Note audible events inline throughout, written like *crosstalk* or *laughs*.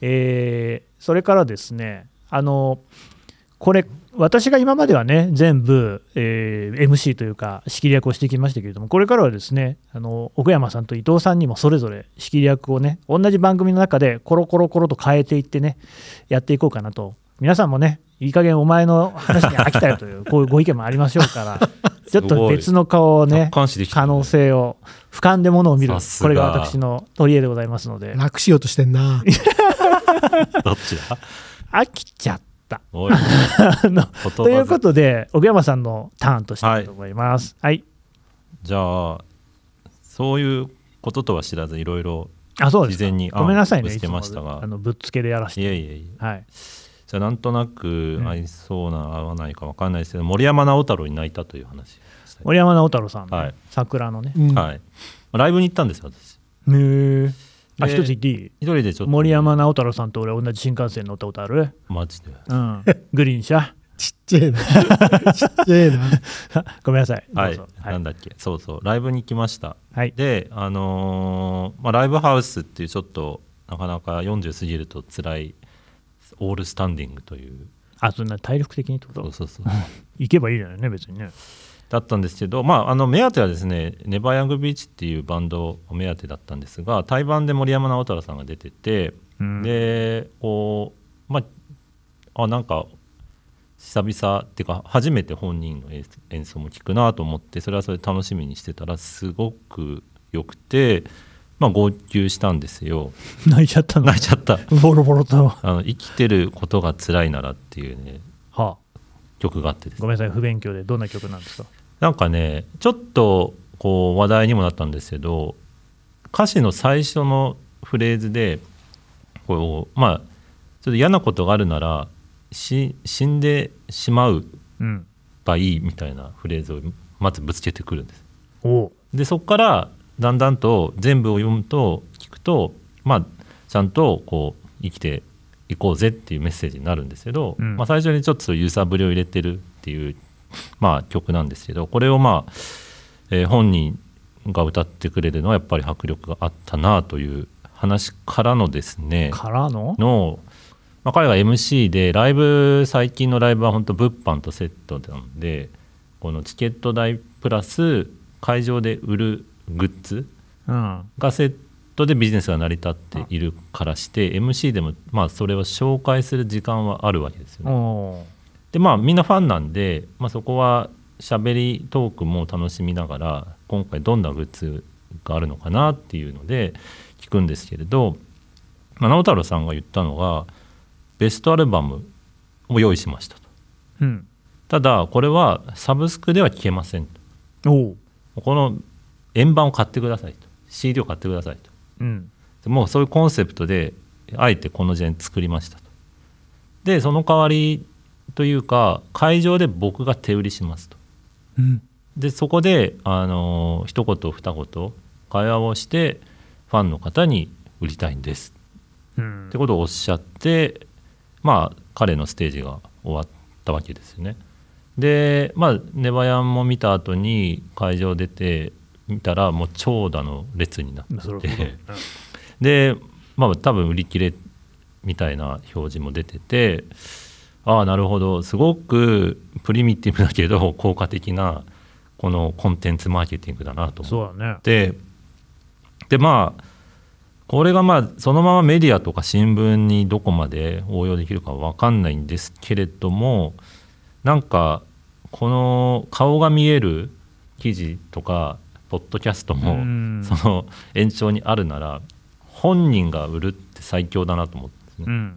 えー、それからですねあのこれ私が今まではね全部、えー、MC というか仕切り役をしてきましたけれどもこれからはですねあの奥山さんと伊藤さんにもそれぞれ仕切り役をね同じ番組の中でコロコロコロと変えていってねやっていこうかなと皆さんもねいい加減お前の話に飽きたよという *laughs* こういうご意見もありましょうから *laughs* ちょっと別の顔をね、可能性を、俯瞰でものを見る、これが私の取り柄でございますので。楽しようとしてんな。*laughs* *laughs* どっちだ飽きちゃった。*laughs* ということで奥山さんのターンとしたいと思います。はい、はい、じゃあそういうこととは知らずいろいろ事前にごめんなさいねぶましたがあのぶっつけでやらせていやいやいや、はい、じゃあなんとなく合いそうな、合わないか分かんないですけど森山直太朗に泣いたという話、森山直太朗さん、ね、はい、桜のね、うん、はいライブに行ったんですよ私へえあ一つ言っていい一人でちょっと森山直太朗さんと俺同じ新幹線乗ったことあるマジで、うん、グリーン車ちっちゃいな。*laughs* ちっちゃいな。ごめんなさい。はい。なんだっけ、そうそう、ライブに来ました。はい、で、あのー、まあ、ライブハウスっていう、ちょっと、なかなか40過ぎると辛い、オールスタンディングという。あ、そんな体力的にってことそうそうそう。行けばいいじゃないね、別にね。だったんですけど、まあ、あの目当てはですねネバーヤングビーチっていうバンドを目当てだったんですが対バンで森山直太朗さんが出てて、うん、でこうまああなんか久々っていうか初めて本人の演奏も聴くなと思ってそれはそれ楽しみにしてたらすごくよくて。まあ、号泣したんですよ *laughs* 泣いちゃった泣いちゃったボロボロとあの生きてることが辛いならっていうね、はあ、曲があってです、ね、ごめんなさい不勉強でどんな曲なんですかなんかねちょっとこう話題にもなったんですけど歌詞の最初のフレーズでこうまあちょっと嫌なことがあるなら死んでしまうばいいみたいなフレーズをまずぶつけてくるんです。でそこからだんだんと全部を読むと聞くとまあちゃんとこう生きていこうぜっていうメッセージになるんですけど、うん、まあ、最初にちょっと揺さぶりを入れてるっていうまあ、曲なんですけどこれを、まあえー、本人が歌ってくれるのはやっぱり迫力があったなという話からのですねからのの、まあ、彼は MC でライブ最近のライブは本当物販とセットなのでこのチケット代プラス会場で売るグッズがセットでビジネスが成り立っているからして、MC でもまあそれを紹介する時間はあるわけですよね。でまあみんなファンなんで、まあ、そこはしゃべりトークも楽しみながら今回どんなグッズがあるのかなっていうので聞くんですけれど、まあ、直太朗さんが言ったのがベストアルバムを用意しましたと、うん、ただこれはサブスクでは聴けませんとこの円盤を買ってくださいと CD を買ってくださいと、うん、もうそういうコンセプトであえてこの時点作りましたとでその代わりというか会場で僕が手売りしますと、うん、でそこであの一言二言会話をしてファンの方に売りたいんです、うん、ってことをおっしゃってまあ彼のステージが終わったわけですよね。でまあネバヤンも見た後に会場出て見たらもう長蛇の列になってでまあ多分売り切れみたいな表示も出ててああなるほどすごくプリミティブだけど *laughs* 効果的なこのコンテンツマーケティングだなと思って、ね、でまあこれがまあそのままメディアとか新聞にどこまで応用できるか分かんないんですけれどもなんかこの顔が見える記事とかポッドキャストもその延長にあるなら本人が売るって最強だなと思ってですね、うん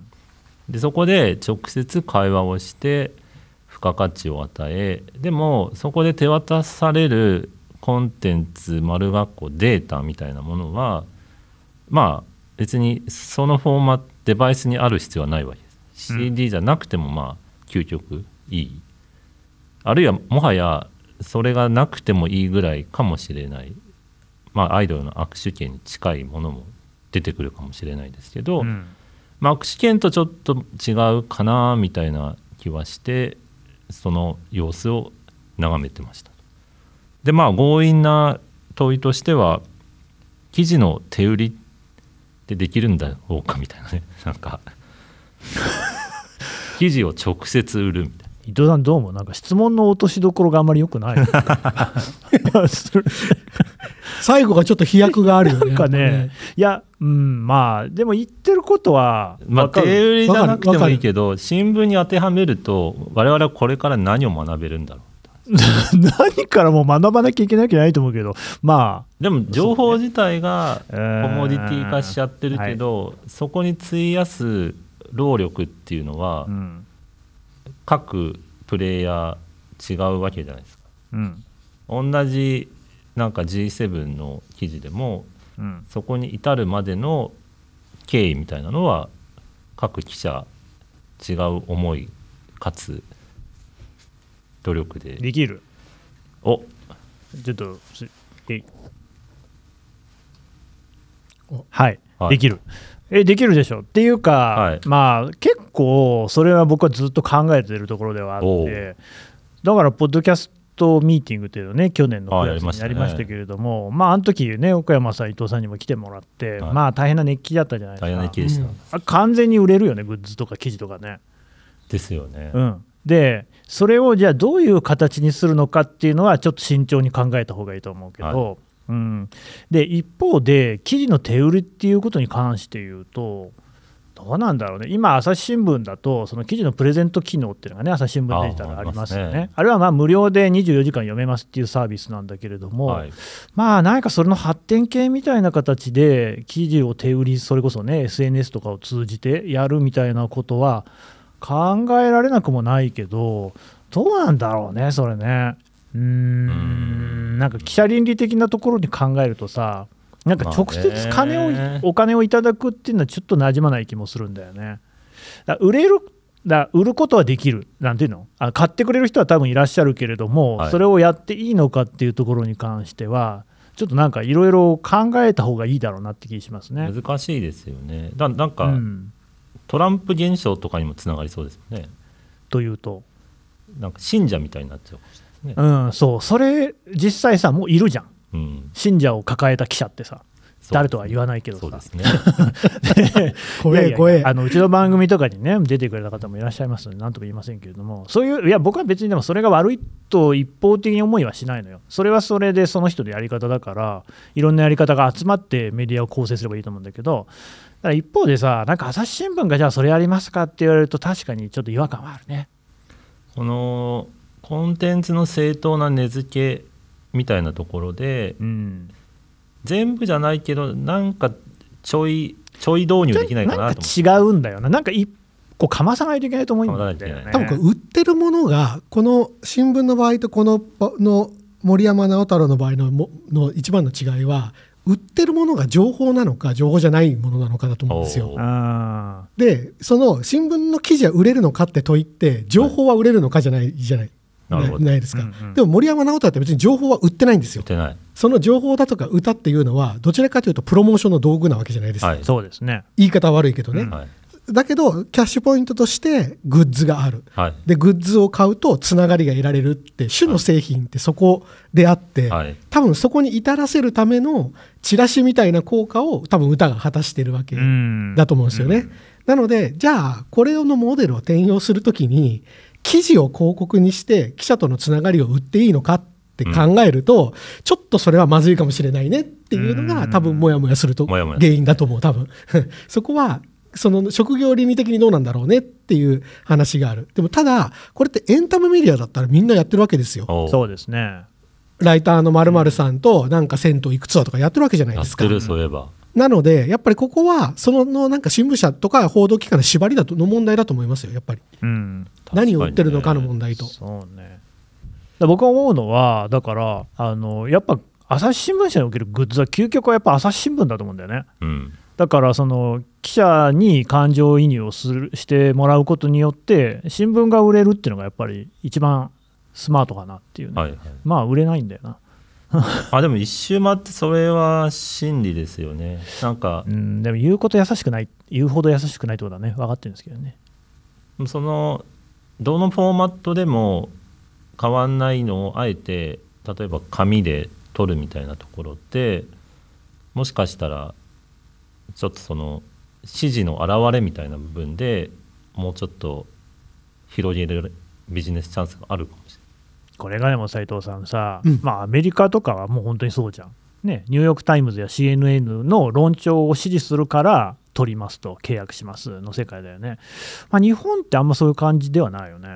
でそこで直接会話をして付加価値を与えでもそこで手渡されるコンテンツ丸学校データみたいなものはまあ別にそのフォーマットデバイスにある必要はないわけです、CD じゃなくてもまあ究極いいあるいはもはやそれがなくてもいいぐらいかもしれないまあアイドルの握手券に近いものも出てくるかもしれないですけど、うんマーク試験とちょっと違うかなみたいな気はしてその様子を眺めてましたでまあ強引な問いとしては生地の手売りってできるんだろうかみたいなね *laughs* なんか生地を直接売るみたいな伊藤さんどうもなんか質問の落としどころがあんまりよくない *laughs* *laughs* 最後がちょっと飛躍があるよ *laughs* ね。なんかね、いや、うん、まあ、でも言ってることは、まあ、手売りじゃなくてもいいけど、新聞に当てはめると、我々はこれから何を学べるんだろう。*laughs* 何からも学ばなきゃいけなきゃないと思うけど、まあ、でも情報自体がコモディティ化しちゃってるけど、そこに費やす労力っていうのは、各プレイヤー違うわけじゃないですか。うん、同じなんか G7 の記事でも、うん、そこに至るまでの経緯みたいなのは各記者違う思いかつ努力でできるおちょっとはい、はい、できるえできるでしょっていうか、はい、まあ結構それは僕はずっと考えてるところではあってだからポッドキャストトミーティングというのね、去年の9月にやりましたけれども、あま、ね、まあ、あの時ね、岡山さん、伊藤さんにも来てもらって、はい、まあ、大変な熱気だったじゃないですか。大変な熱気でした、うん、完全に売れるよね、グッズとか生地とかね。ですよね。うん、で、それをじゃあ、どういう形にするのかっていうのは、ちょっと慎重に考えた方がいいと思うけど。はいうん、で一方で、生地の手売りっていうことに関して言うと、どうなんだろうね、今、朝日新聞だと、その記事のプレゼント機能っていうのがね、朝日新聞デジタルありますよね、あ、ね、れはまあ無料で24時間読めますっていうサービスなんだけれども、はい、まあ、何かそれの発展系みたいな形で、記事を手売り、それこそね、SNS とかを通じてやるみたいなことは、考えられなくもないけど、どうなんだろうね、それね。うんなんか記者倫理的なところに考えるとさ、なんか直接金を、まあ、お金をいただくっていうのはちょっとなじまない気もするんだよね。だ売れるだ売ることはできる、なんていうのあ、買ってくれる人は多分いらっしゃるけれども、はい、それをやっていいのかっていうところに関しては、ちょっとなんかいろいろ考えた方がいいだろうなって気しますね難しいですよね。だなんか、うん、トランプ現象とかにもつながりそうですよね。というと。なんか信者みたいになっちゃうかもしれないですね。うん、そう、それ、実際さ、もういるじゃん。信者を抱えた記者ってさ誰とは言わないけどさ、え。*laughs* あのうちの番組とかにね出てくれた方もいらっしゃいますので何とも言いませんけれどもそういういや僕は別にでもそれが悪いと一方的に思いはしないのよそれはそれでその人のやり方だからいろんなやり方が集まってメディアを構成すればいいと思うんだけどだから一方でさなんか朝日新聞がじゃあそれやりますかって言われると確かにちょっと違和感はあるね。このコンテンツの正当な根付けみたいなところで、うん、全部じゃないけどなんかちょいちょい導入できないかなと違うんだよななんか一個かまさないといけないと思うんだよね多分売ってるものがこの新聞の場合とこのの森山直太朗の場合のの一番の違いは売ってるものが情報なのか情報じゃないものなのかだと思うんですよ。でその新聞の記事は売れるのかって問いって情報は売れるのかじゃないじゃない。ないですか、うんうん、でも森山直太って別に情報は売ってないんですよその情報だとか歌っていうのはどちらかというとプロモーションの道具なわけじゃないですか、はい、そうですね言い方悪いけどね、うんはいだけどキャッシュポイントとしてグッズがある、はい、でグッズを買うとつながりが得られるって主の製品ってそこであって、はい、多分そこに至らせるためのチラシみたいな効果を多分歌が果たしてるわけだと思うんですよね。なのでじゃあこれのモデルを転用するときに記事を広告にして記者とのつながりを売っていいのかって考えると、うん、ちょっとそれはまずいかもしれないねっていうのが多分もやもやすると原因だと思う多分 *laughs* そこはその職業倫理的にどうなんだろうねっていう話があるでもただこれってエンタメメディアだったらみんなやってるわけですよそうですねライターのまるさんとなんか銭湯いくつだとかやってるわけじゃないですかやってるそういえばなので、やっぱりここは、そのなんか新聞社とか報道機関の縛りだとの問題だと思いますよ、やっぱり。うん、ね、何を売ってるのかの問題と。そうね、僕が思うのは、だからあの、やっぱ朝日新聞社におけるグッズは、究極はやっぱ朝日新聞だと思うんだよね。うん、だからその記者に感情移入をするしてもらうことによって新聞が売れるっていうのがやっぱり一番スマートかなっていうね、はいはい、まあ売れないんだよな *laughs* あでも一周回ってそれは真理ですよねなんかうんでも言うこと優しくない言うほど優しくないってことはね分かってるんですけどねそのどのフォーマットでも変わんないのをあえて例えば紙で取るみたいなところってもしかしたらちょっとその指示の表れみたいな部分でもうちょっと広げるビジネスチャンスがあるかもしれないこれがでも斎藤さんさ、うん、まあ、アメリカとかはもう本当にそうじゃん、ね、ニューヨーク・タイムズや CNN の論調を支持するから取りますと契約しますの世界だよね、まあ、日本ってあんまそういう感じではないよね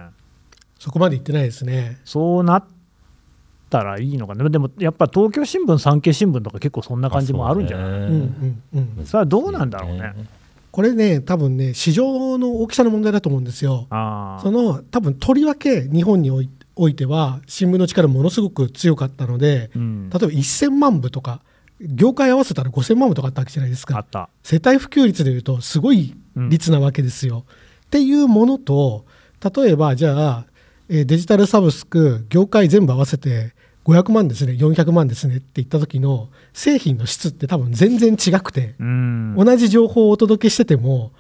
そこまで言ってないですねそうなったらいいのかなでもやっぱ東京新聞産経新聞とか結構そんな感じもあるんじゃないうんそれはどうなんだろうねこれね多分ね市場の大きさの問題だと思うんですよその多分とりわけ日本においておいては新聞の力ものすごく強かったので、うん、例えば1000万部とか業界合わせたら5000万部とかあったわけじゃないですか世帯普及率でいうとすごい率なわけですよ。うん、っていうものと例えばじゃあデジタルサブスク業界全部合わせて500万ですね400万ですねって言った時の製品の質って多分全然違くて、うん、同じ情報をお届けしてても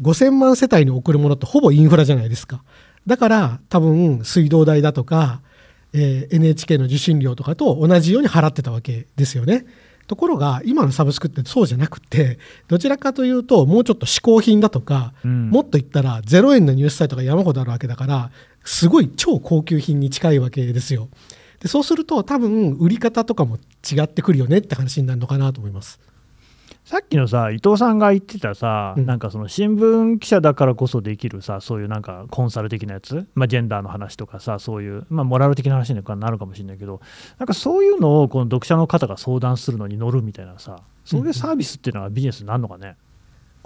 5000万世帯に送るものってほぼインフラじゃないですか。だから多分水道代だとか、えー、NHK の受信料とかと同じように払ってたわけですよね。ところが今のサブスクってそうじゃなくてどちらかというともうちょっと嗜好品だとか、うん、もっと言ったら0円のニュースサイトが山ほどあるわけだからすごい超高級品に近いわけですよ。でそうすると多分売り方とかも違ってくるよねって話になるのかなと思います。さっきのさ伊藤さんが言ってたさ、うん、なんかその新聞記者だからこそできるさそういうなんかコンサル的なやつ、まあ、ジェンダーの話とかさそういう、まあ、モラル的な話になるかもしれないけどなんかそういうのをこの読者の方が相談するのに乗るみたいなさそういうサービスっていうのはビジネスになるのかね、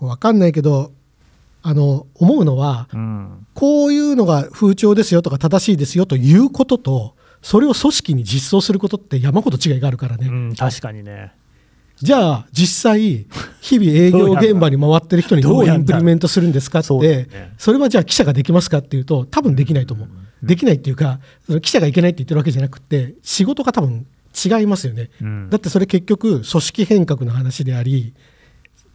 うん、分かんないけどあの思うのは、うん、こういうのが風潮ですよとか正しいですよということとそれを組織に実装することって山ほど違いがあるからね。うん、確かにねじゃあ実際日々営業現場に回ってる人にどうインプリメントするんですかってそれはじゃあ記者ができますかっていうと多分できないと思うできないっていうかその記者がいけないって言ってるわけじゃなくて仕事が多分違いますよね、だってそれ結局組織変革の話であり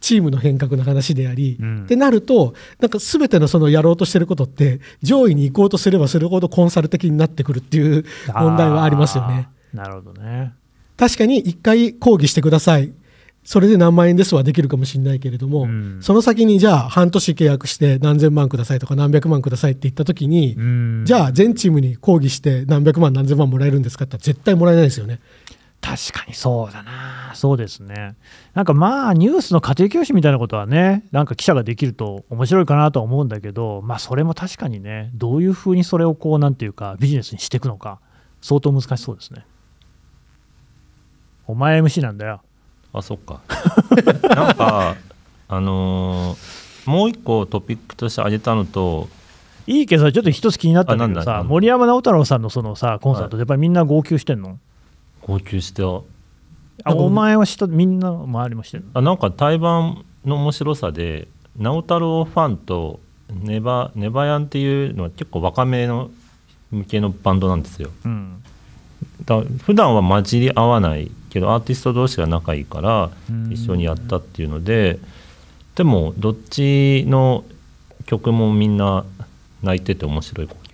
チームの変革の話であり、ってなるとなんかべてのそのやろうとしてることって上位に行こうとすればするほどコンサル的になってくるっていう問題はありますよね。なるほどね確かに1回抗議してくださいそれで何万円ですはできるかもしれないけれども、うん、その先にじゃあ半年契約して何千万くださいとか何百万くださいって言った時に、うん、じゃあ全チームに抗議して何百万何千万もらえるんですかって絶対もらえないですよね。確かにそうだな、そうですね。なんかまあ、ニュースの家庭教師みたいなことはね、なんか記者ができると面白いかなとは思うんだけど、まあ、それも確かにね、どういうふうにそれをこう、なんていうか、ビジネスにしていくのか、相当難しそうですね。お前 MC なんだよあそっか *laughs* なんかあのー、もう一個トピックとして挙げたのといいけどさちょっと一つ気になったんだけどさ森山直太朗さんのそのさコンサート、でやっぱりみんな号泣してんの号泣してあお前はしたみんな周りもしてるあなんか対バンの面白さで直太朗ファンとネバネバヤンっていうのは結構若めの向けのバンドなんですよ、うん、だ普段は混じり合わないけどアーティスト同士が仲いいから一緒にやったっていうのででもどっちの曲もみんな泣いてて面白い呼吸でし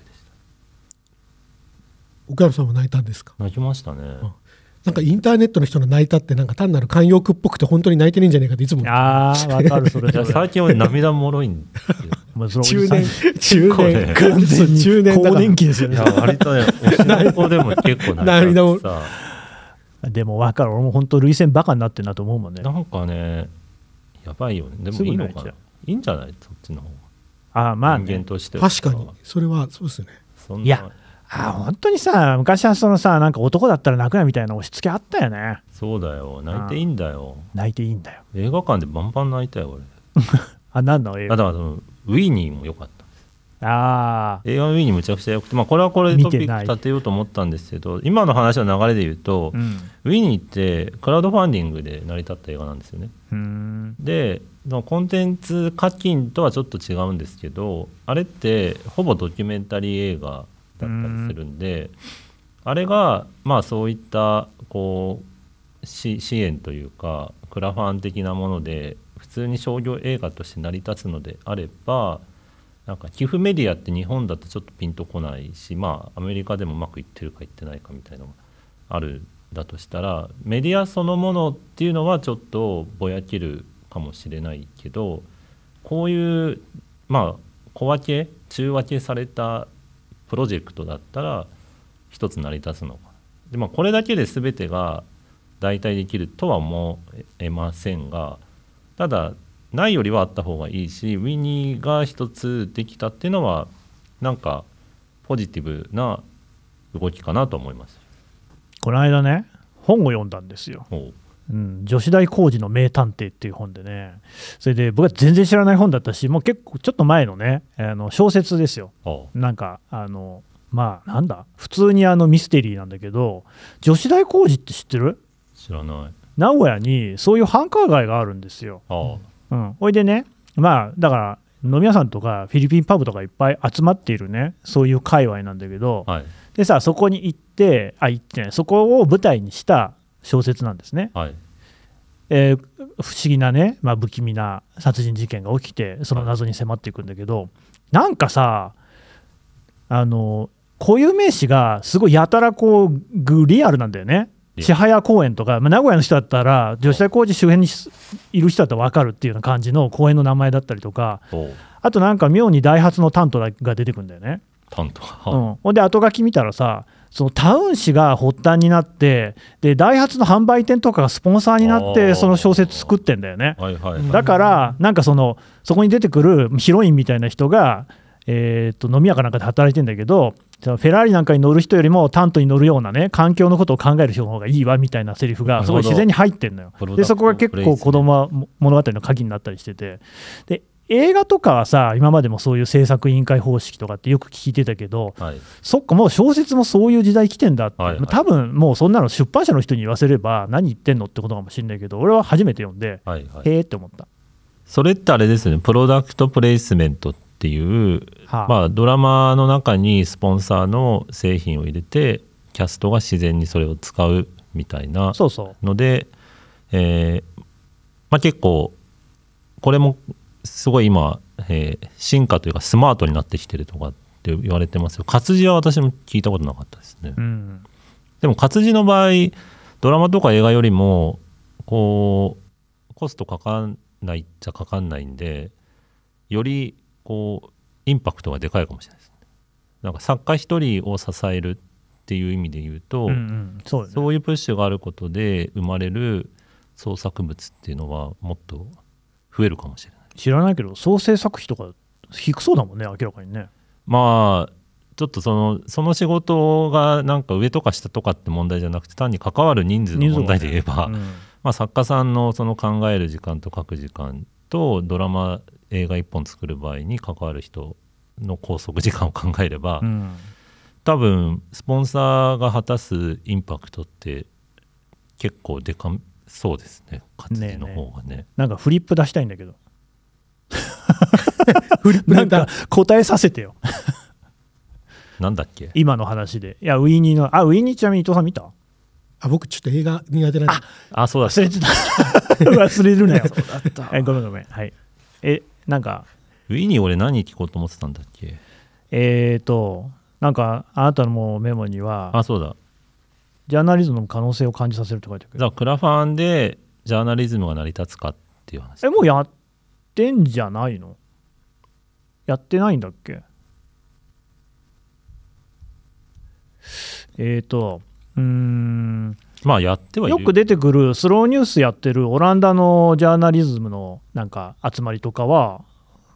た岡山さんも泣いたんですか泣きましたね、うんなんかインターネットの人の泣いたってなんか単なる慣用句っぽくて本当に泣いてねえんじゃねえかっていつもああわかるそれ *laughs* 最近は涙もろいんですよ中年中年完全に中年高年期ですよね割とねでも結構泣いてさでも分かる俺も本当涙腺バカになってんなと思うもんねなんかねやばいよねでもいいのかないいんじゃないそっちの方がああまあ、ね、人間としては確かにそれはそうですねいやあ本当にさ昔はそのさなんか男だったら泣くなみたいな押し付けあったよねそうだよ泣いていいんだよ泣いていいんだよ映画館でバンバン泣いたよ俺 *laughs* あ何の映画だからウィニーも良かったああ映画のウィニーむちゃくちゃ良くて、まあ、これはこれでトピック立てようと思ったんですけど今の話の流れで言うと、うん、ウィニーってクラウドファンディングで成り立った映画なんですよねでコンテンツ課金とはちょっと違うんですけどあれってほぼドキュメンタリー映画だったりするんで、あれがまあそういったこう支援というかクラファン的なもので普通に商業映画として成り立つのであればなんか寄付メディアって日本だとちょっとピンとこないしまあアメリカでもうまくいってるかいってないかみたいなのがあるだとしたらメディアそのものっていうのはちょっとぼやけるかもしれないけどこういうまあ小分け中分けされたプロジェクトだったら一つ成り立つのかで、まあ、これだけで全てが代替できるとは思えませんがただないよりはあった方がいいしウィニーが一つできたっていうのはなんかポジティブな動きかなと思いますこの間ね本を読んだんですよ。うん、女子大工事の名探偵っていう本でね、それで僕は全然知らない本だったし、もう結構ちょっと前のね、あの小説ですよ。なんか、あの、まあ、なんだ、普通にあのミステリーなんだけど、女子大工事って知ってる知らない。名古屋にそういう繁華街があるんですよ。うん、おいでね、まあ、だから飲み屋さんとかフィリピンパブとかいっぱい集まっているね、そういう界隈なんだけど、はい、でさ、そこに行って、あ、行ってね、そこを舞台にした小説なんですね。はいえー、不思議なね、まあ、不気味な殺人事件が起きてその謎に迫っていくんだけど、はい、なんかさあの固有名詞がすごいやたらこうグリアルなんだよね。千早公園とか、まあ、名古屋の人だったら女子大工事周辺にいる人だったら分かるっていうような感じの公園の名前だったりとかあとなんか妙にダイハツの担当が出てくるんだよね。担当、うん、ほんで後書き見たらさそのタウン誌が発端になってダイハツの販売店とかがスポンサーになってその小説作ってんだよね、はいはい、だからなんかそのそこに出てくるヒロインみたいな人が、えー、と飲み屋かなんかで働いてんだけどフェラーリなんかに乗る人よりもタントに乗るようなね環境のことを考える人の方がいいわみたいなセリフがすごい自然に入ってんのよでそこが結構子供物語の鍵になったりしててで映画とかはさ今までもそういう制作委員会方式とかってよく聞いてたけど、はい、そっかもう小説もそういう時代来てんだって、はいはい、多分もうそんなの出版社の人に言わせれば何言ってんのってことかもしれないけど俺は初めて読んで、はいはい、へーって思ったそれってあれですねプロダクトプレイスメントっていう、はあ、まあ、ドラマの中にスポンサーの製品を入れてキャストが自然にそれを使うみたいなのでそえー、まあ、結構これもすごい今、えー、進化というかスマートになってきてるとかって言われてますよ活字は私も聞いたことなかったですね、うん、でも活字の場合ドラマとか映画よりもこうコストかかんないっちゃかかんないんでよりこうインパクトがでかいかもしれないですねなんか作家一人を支えるっていう意味で言うと、うんうんそう、ね、そういうプッシュがあることで生まれる創作物っていうのはもっと増えるかもしれない知らないけど創成作費とか低そうだもんね明らかにねまあちょっとそのその仕事がなんか上とか下とかって問題じゃなくて単に関わる人数の問題で言えば、ねうん、まあ、作家さんのその考える時間と書く時間とドラマ映画1本作る場合に関わる人の拘束時間を考えれば、うん、多分スポンサーが果たすインパクトって結構でかそうですね活字の方がねねなんかフリップ出したいんだけどフリップなんか答えさせてよ *laughs* なんだっけ今の話でいやウィニーのあウィニーちなみに伊藤さん見たあ僕ちょっと映画苦手なんでああそうだ忘れてた *laughs* 忘れるなよそうごめんごめんはいえなんかウィニー俺何聞こうと思ってたんだっけえっ、ー、となんかあなたのもメモにはあそうだジャーナリズムの可能性を感じさせるって書いてあるじゃクラファンでジャーナリズムが成り立つかっていう話えもうやっってんじゃないのやってないんだっけえっ、ー、と、うん。まあやってはいよく出てくるスローニュースやってるオランダのジャーナリズムのなんか集まりとかは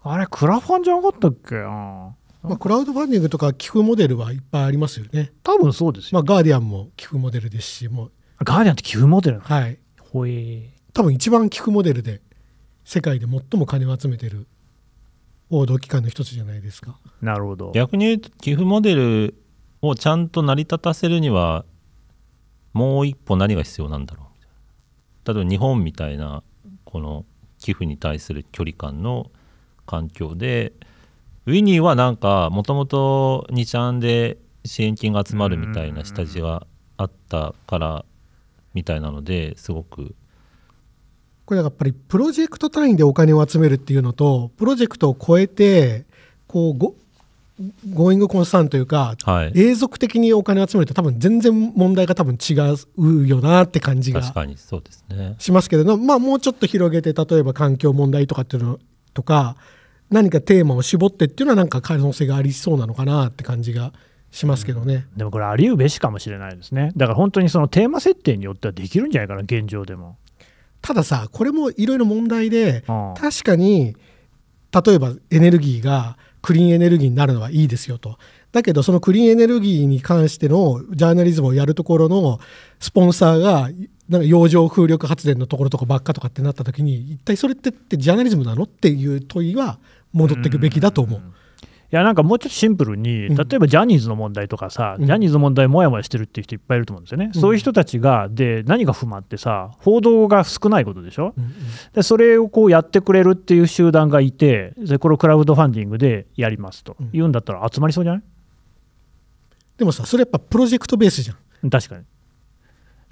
あれクラファンじゃなかったっけなまあ、クラウドファンディングとか寄付モデルはいっぱいありますよね。多分そうですよ、ね、まあ、ガーディアンも寄付モデルですし、もう。ガーディアンって寄付モデルはい。ほえー。多分一番寄付モデルで。世界で最も金を集めてる報道機関の一つじゃないですか。なるほど逆に言うと寄付モデルをちゃんと成り立たせるにはもう一歩何が必要なんだろう例えば日本みたいなこの寄付に対する距離感の環境でウィニーはなんかもともと2ちゃんで支援金が集まるみたいな下地があったからみたいなのですごくこれやっぱりプロジェクト単位でお金を集めるっていうのとプロジェクトを超えてこうごゴーイングコンスタンというか、はい、永続的にお金を集めると多分全然問題が多分違うよなって感じがしますけど、まあ、もうちょっと広げて例えば環境問題とかっていうのとか何かテーマを絞ってっていうのはなんか可能性がありそうなのかなって感じがしますけどね、うん、でもこれありうべしかもしれないですねだから本当にそのテーマ設定によってはできるんじゃないかな現状でもたださこれもいろいろ問題で、確かに例えばエネルギーがクリーンエネルギーになるのはいいですよと。だけどそのクリーンエネルギーに関してのジャーナリズムをやるところのスポンサーがなんか洋上風力発電のところとかばっかとかってなった時に一体それってってジャーナリズムなのっていう問いは戻っていくべきだと思う。うやなんかもうちょっとシンプルに、例えばジャニーズの問題とかさ、ジャニーズの問題、もやもやしてるっていう人いっぱいいると思うんですよね、そういう人たちが、で何が不満ってさ、報道が少ないことでしょ、でそれをこうやってくれるっていう集団がいて、でこれをクラウドファンディングでやりますと言うんだったら、集まりそうじゃないでもさ、それやっぱプロジェクトベースじゃん。確かに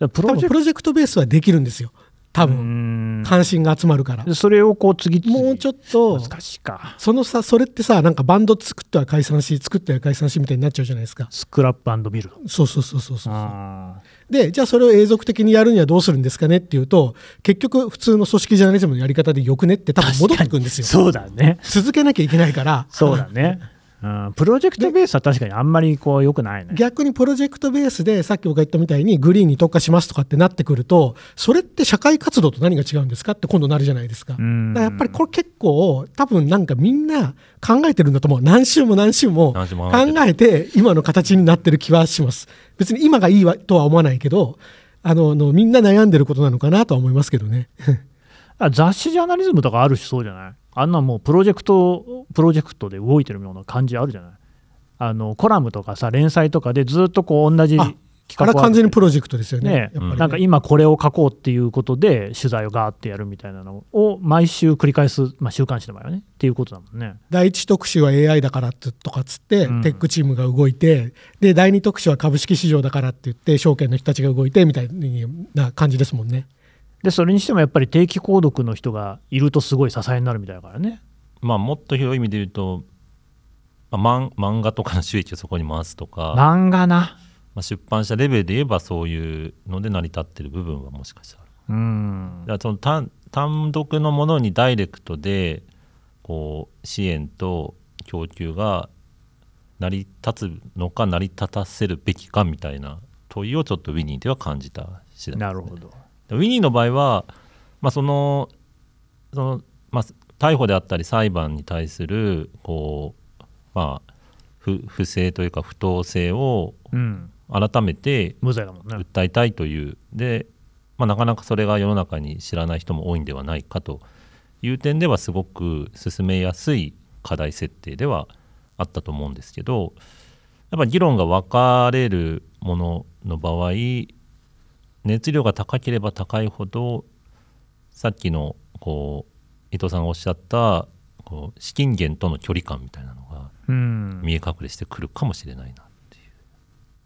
プロジェクトベースはできるんですよ。多分関心が集まるからそれをこう次もうちょっと難しいかそのさそれってさなんかバンド作っては解散し作っては解散しみたいになっちゃうじゃないですかスクラップビルドそうそうそうそうそうでじゃあそれを永続的にやるにはどうするんですかねっていうと結局普通の組織ジャーナリズムのやり方でよくねって多分戻ってくんですよそうだね続けなきゃいけないからそうだねうん、プロジェクトベースは確かにあんまりこう良くないね逆にプロジェクトベースでさっき僕が言ったみたいにグリーンに特化しますとかってなってくるとそれって社会活動と何が違うんですかって今度なるじゃないですかだからやっぱりこれ結構多分なんかみんな考えてるんだと思う何週も何週も考えて今の形になってる気はします別に今がいいわとは思わないけどあのみんな悩んでることなのかなとは思いますけどね *laughs* あ雑誌ジャーナリズムとかあるしそうじゃないあんなもうプロジェクトプロジェクトで動いてるような感じあるじゃないあのコラムとかさ連載とかでずっとこう同じ企画あれ完全にプロジェクトですよね、ねなんか今これを書こうっていうことで取材をガーってやるみたいなのを毎週繰り返す、まあ、週刊誌の場合はねっていうことだもんね第1特集は AI だからとかっつって、テックチームが動いてで第2特集は株式市場だからって言って証券の人たちが動いてみたいな感じですもんねでそれにしてもやっぱり定期購読の人がいるとすごい支えになるみたいだからね。まあ、もっと広い意味で言うと、まあ、漫画とかの収益をそこに回すとか漫画な、まあ、出版社レベルで言えばそういうので成り立ってる部分はもしかしたら。うんだからその単独のものにダイレクトでこう支援と供給が成り立つのか成り立たせるべきかみたいな問いをちょっとウィニーでは感じた次第です、ね、なるほどウィニーの場合は、まあ、そのその、まあ、逮捕であったり裁判に対するこう、まあ、不不正というか不当性を改めて訴えたいという、うんね、で、まあ、なかなかそれが世の中に知らない人も多いんではないかという点ではすごく進めやすい課題設定ではあったと思うんですけどやっぱ議論が分かれるものの場合熱量が高ければ高いほどさっきのこう伊藤さんがおっしゃったこう資金源との距離感みたいなのが見え隠れしてくるかもしれないなっていう、うん、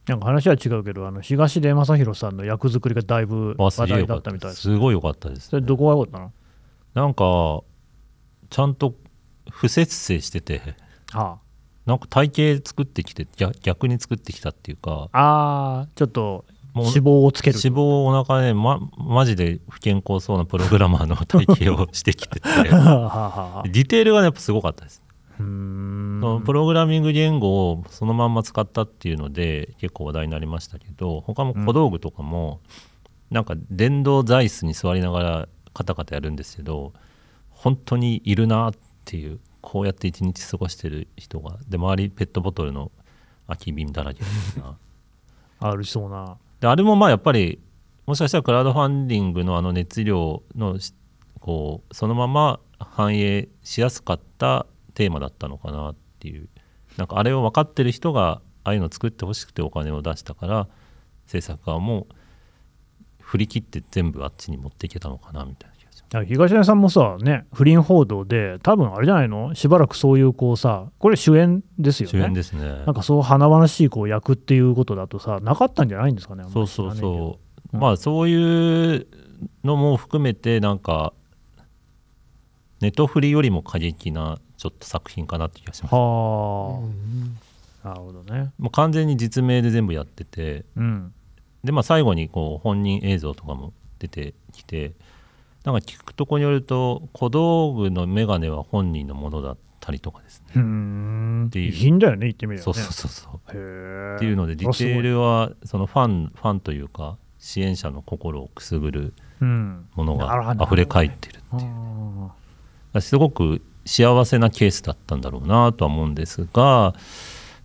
なんか話は違うけどあの東出昌大さんの役作りがだいぶ話題だったみたいです、ね,、すごい良かったです、ね、どこが良かったのなんかちゃんと不節制してて、はあ、なんか体型作ってきて逆に作ってきたっていうかああちょっと脂肪をつける脂肪をお腹で、ま、マジで不健康そうなプログラマーの体型をしてきてて *laughs* ディテールが、ね、やっぱすごかったですうんプログラミング言語をそのまんま使ったっていうので結構話題になりましたけど他も小道具とかも、うん、なんか電動座椅子に座りながらカタカタやるんですけど本当にいるなっていうこうやって一日過ごしてる人がで周りペットボトルの空き瓶だらけみたいな *laughs* あるそうなであれもまあやっぱりもしかしたらクラウドファンディングのあの熱量のこうそのまま反映しやすかったテーマだったのかなっていうなんかあれを分かってる人がああいうの作ってほしくてお金を出したから制作側も振り切って全部あっちに持っていけたのかなみたいな。東谷さんもさ、ね、不倫報道で、多分あれじゃないの、しばらくそういうこうさ、これ主演ですよね、主演ですねなんかそう華々しいこう役っていうことだとさ、なかったんじゃないんですかね、そうそうそう、うん、まあそういうのも含めて、なんか、ネトフリよりも過激なちょっと作品かなって気がします。はあ、なるほどね。もう完全に実名で全部やってて、うん、でまあ最後にこう本人映像とかも出てきて。なんか聞くとこによると小道具の眼鏡は本人のものだったりとかですね。っていう遺品だよね言ってみれば、ね、そうそうそうっていうのでディテールはそのファンファンというか支援者の心をくすぐるものがあふれ返ってるっていう、ね、うん、すごく幸せなケースだったんだろうなとは思うんですが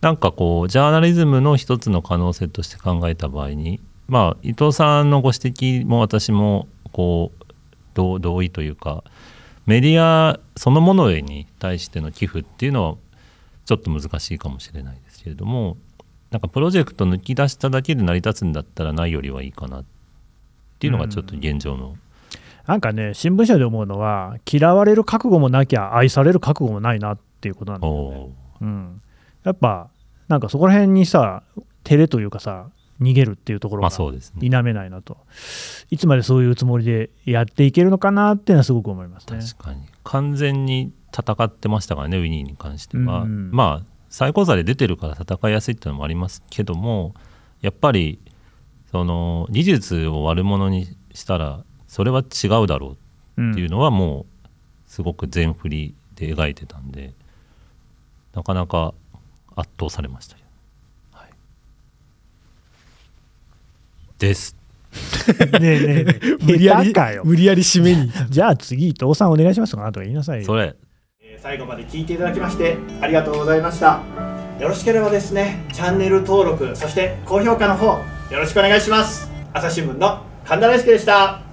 なんかこうジャーナリズムの一つの可能性として考えた場合にまあ伊藤さんのご指摘も私もこう同意というかメディアそのものに対しての寄付っていうのはちょっと難しいかもしれないですけれどもなんかプロジェクト抜き出しただけで成り立つんだったらないよりはいいかなっていうのがちょっと現状の、うん、なんかね新聞社で思うのは嫌われる覚悟もなきゃ愛される覚悟もないなっていうことなんだよね、うん、やっぱなんかそこら辺にさ照れというかさ逃げるっていうところが否めないなと、ね、いつまでそういうつもりでやっていけるのかなっていうのはすごく思いますね。確かに完全に戦ってましたからねウィニーに関しては、うんうん、まあ最高座で出てるから戦いやすいっていうのもありますけどもやっぱりその技術を悪者にしたらそれは違うだろうっていうのはもうすごく全振りで描いてたんで、なかなか圧倒されましたです。ねえねえ *laughs* 無理やり無理やり締めにじゃあ次伊藤さんお願いしますかなと言いなさいそれ、え最後まで聞いていただきましてありがとうございましたよろしければですねチャンネル登録そして高評価の方よろしくお願いします朝日新聞の神田大輔でした